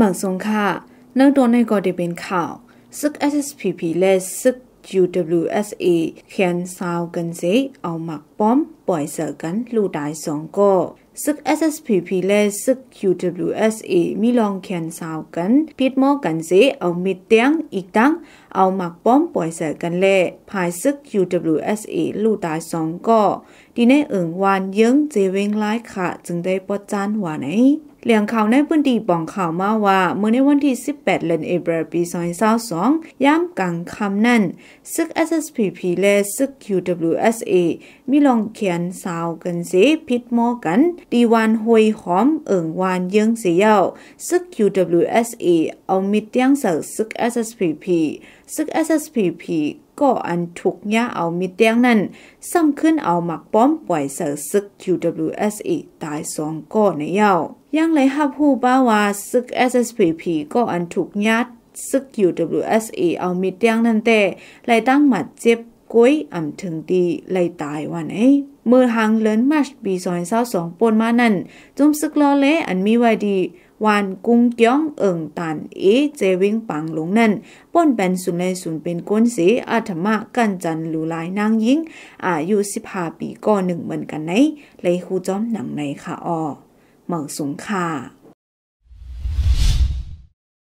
หมังสงค่ะนักโดนในกอดีเป็นข่าว ซึก SSPP และซึก UWSA เขียนซาวกันเซเอาหมักป้อมปล่อยเสือกันลูตายสองก็ซึก SSPP และซึก QWSA มีลองแขนสาวกัน พิดมอกันเสเอามิดเตียงอีกตั้งเอาหมักป้อมปล่อยเสกันแล่ภายซึก QWSA ลู่ตายสองก่อทีในเอิงวานเยิงเจเวงร้าขะจึงได้ปอจานหวานไอเหลียงข่าวในพื้นที่ป่องข่าวมาว่าเมื่อในวันที่ 18เดือนเอเบรปี2022ย้าำกังคำนั่น ซึก SSPP และซึก QWSA มีลองเขียนกันสาวกันเสพิดมอกัน ดีวันหวยหอม เอิงวานเยิงเสียวซึก QWSA เอามิดเตียงเสิร์ซึก SSPP ซึก SSPP ก็อันถูกย่าเอามิดเตียงนั้นซ้ำขึ้นเอาหมักป้อมปล่อยเสิร์ซึก QWSA ตายสองก้อนในเยายังไรฮับผู้บ้าวาซึก SSPP ก็อันถูกยัดซึก UWSA เอามิดเตียงนั้นแต่ไรตั้งหมัดเจ็บก้ยอ่ำถึงดีเลยตายวันไอ้เมื่อหางเลินมาชปีซอยเศร้าสองปนมานั่นจุมซึกลอเลอันมีไว้ดีวานกุ้งเกี้ยงเอิงตันเอเจวิงปังหลงนั่นป้นเป็นสุนเลสุนเป็นก้นสีอาธรรมะกันจันหลูลายนางยิงอายุสิบห้าปีก็หนึ่งเหมือนกันไหนเลยคูจอมหนังในค่ะออเหมืองสูงค่ะ